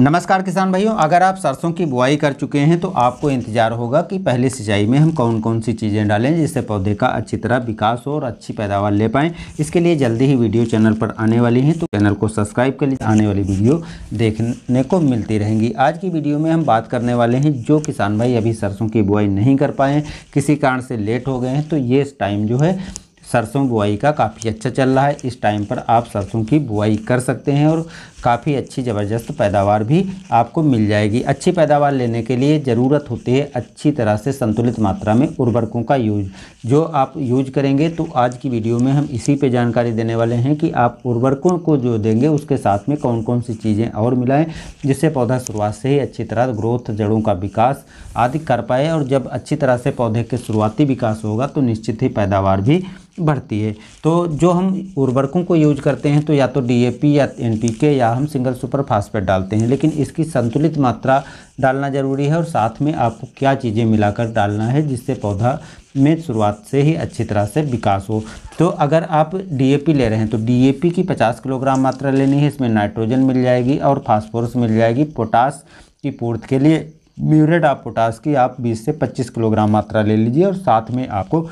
नमस्कार किसान भाइयों अगर आप सरसों की बुआई कर चुके हैं तो आपको इंतजार होगा कि पहले सिंचाई में हम कौन कौन सी चीज़ें डालें जिससे पौधे का अच्छी तरह विकास हो और अच्छी पैदावार ले पाएँ इसके लिए जल्दी ही वीडियो चैनल पर आने वाली हैं तो चैनल को सब्सक्राइब कर लीजिए आने वाली वीडियो देखने को मिलती रहेंगी आज की वीडियो में हम बात करने वाले हैं जो किसान भाई अभी सरसों की बुआई नहीं कर पाए किसी कारण से लेट हो गए हैं तो ये टाइम जो है सरसों बुआई का काफ़ी अच्छा चल रहा है इस टाइम पर आप सरसों की बुआई कर सकते हैं और काफ़ी अच्छी ज़बरदस्त पैदावार भी आपको मिल जाएगी अच्छी पैदावार लेने के लिए ज़रूरत होती है अच्छी तरह से संतुलित मात्रा में उर्वरकों का यूज जो आप यूज करेंगे तो आज की वीडियो में हम इसी पे जानकारी देने वाले हैं कि आप उर्वरकों को जो देंगे उसके साथ में कौन कौन सी चीज़ें और मिलाएं जिससे पौधा शुरुआत से ही अच्छी तरह ग्रोथ जड़ों का विकास आदि कर पाए और जब अच्छी तरह से पौधे के शुरुआती विकास होगा तो निश्चित ही पैदावार भी बढ़ती है तो जो हम उर्वरकों को यूज करते हैं तो या तो डीएपी या एनपीके या हम सिंगल सुपर फास्फेट डालते हैं लेकिन इसकी संतुलित मात्रा डालना ज़रूरी है और साथ में आपको क्या चीज़ें मिलाकर डालना है जिससे पौधा में शुरुआत से ही अच्छी तरह से विकास हो तो अगर आप डीएपी ले रहे हैं तो डी की पचास किलोग्राम मात्रा लेनी है इसमें नाइट्रोजन मिल जाएगी और फास्फोरस मिल जाएगी पोटास की पूर्ति के लिए म्यूरेट ऑफ पोटास की आप बीस से पच्चीस किलोग्राम मात्रा ले लीजिए और साथ में आपको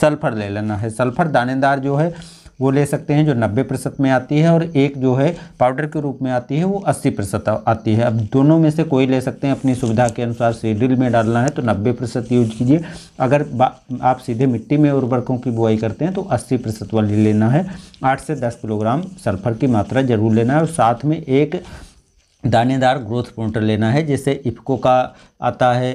सल्फ़र ले लेना है सल्फ़र दानेदार जो है वो ले सकते हैं जो 90 प्रतिशत में आती है और एक जो है पाउडर के रूप में आती है वो 80 प्रतिशत आती है अब दोनों में से कोई ले सकते हैं अपनी सुविधा के अनुसार सीडिल में डालना है तो 90 प्रतिशत यूज कीजिए अगर आप सीधे मिट्टी में उर्वरकों की बुआई करते हैं तो 80 प्रतिशत वाली लेना है आठ से दस किलोग्राम सल्फर की मात्रा जरूर लेना है और साथ में एक दानेदार ग्रोथ प्रोटर लेना है जैसे इफ्को का आता है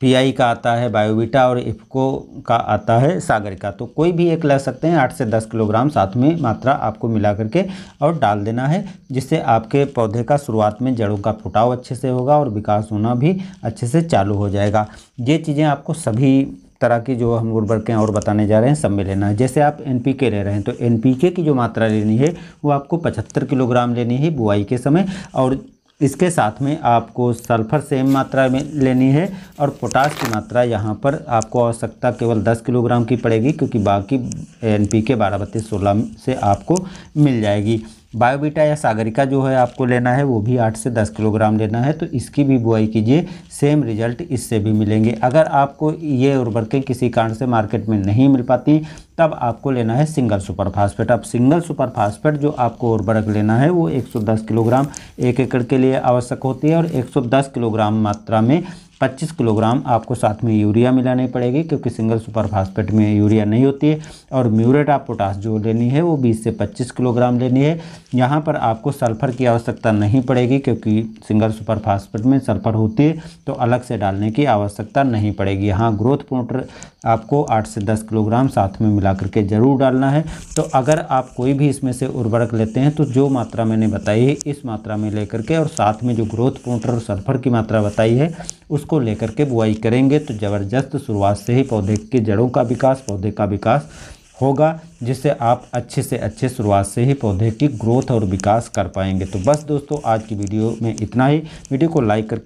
पीआई का आता है बायोविटा और इफ्को का आता है सागर का तो कोई भी एक ले सकते हैं आठ से दस किलोग्राम साथ में मात्रा आपको मिला करके और डाल देना है जिससे आपके पौधे का शुरुआत में जड़ों का फुटाव अच्छे से होगा और विकास होना भी अच्छे से चालू हो जाएगा ये चीज़ें आपको सभी तरह की जो हम उर्वरकें और बताने जा रहे हैं सब में लेना है जैसे आप एन ले रहे हैं तो एन की जो मात्रा लेनी है वो आपको पचहत्तर किलोग्राम लेनी है बुआई के समय और इसके साथ में आपको सल्फर सेम मात्रा में लेनी है और पोटास की मात्रा यहाँ पर आपको आवश्यकता केवल 10 किलोग्राम की पड़ेगी क्योंकि बाकी एन पी के बारह बत्तीस सोलह से आपको मिल जाएगी बायोबीटा या सागरिका जो है आपको लेना है वो भी आठ से दस किलोग्राम लेना है तो इसकी भी बुआई कीजिए सेम रिजल्ट इससे भी मिलेंगे अगर आपको ये उर्वरकें किसी कारण से मार्केट में नहीं मिल पाती तब आपको लेना है सिंगल सुपर फास्फेट अब सिंगल सुपर फास्फेट जो आपको उर्वरक लेना है वो 110 किलोग्राम एक एकड़ के लिए आवश्यक होती है और 110 किलोग्राम मात्रा में 25 किलोग्राम आपको साथ में यूरिया मिलानी पड़ेगी क्योंकि सिंगल सुपर फास्फेट में यूरिया नहीं होती है और म्यूरेट ऑफ पोटास जो लेनी है वो 20 से 25 किलोग्राम लेनी है यहाँ पर आपको सल्फ़र की आवश्यकता नहीं पड़ेगी क्योंकि सिंगल सुपर फास्फेट में सल्फ़र होती है तो अलग से डालने की आवश्यकता नहीं पड़ेगी यहाँ ग्रोथ पोटर आपको आठ से दस किलोग्राम साथ में मिला करके ज़रूर डालना है तो अगर आप कोई भी इसमें से उर्वरक लेते हैं तो जो मात्रा मैंने बताई है इस मात्रा में लेकर के और साथ में जो ग्रोथ पोटर और सल्फ़र की मात्रा बताई है उस उसको लेकर के बुआई करेंगे तो ज़बरदस्त शुरुआत से ही पौधे की जड़ों का विकास पौधे का विकास होगा जिससे आप अच्छे से अच्छे शुरुआत से ही पौधे की ग्रोथ और विकास कर पाएंगे तो बस दोस्तों आज की वीडियो में इतना ही वीडियो को लाइक करके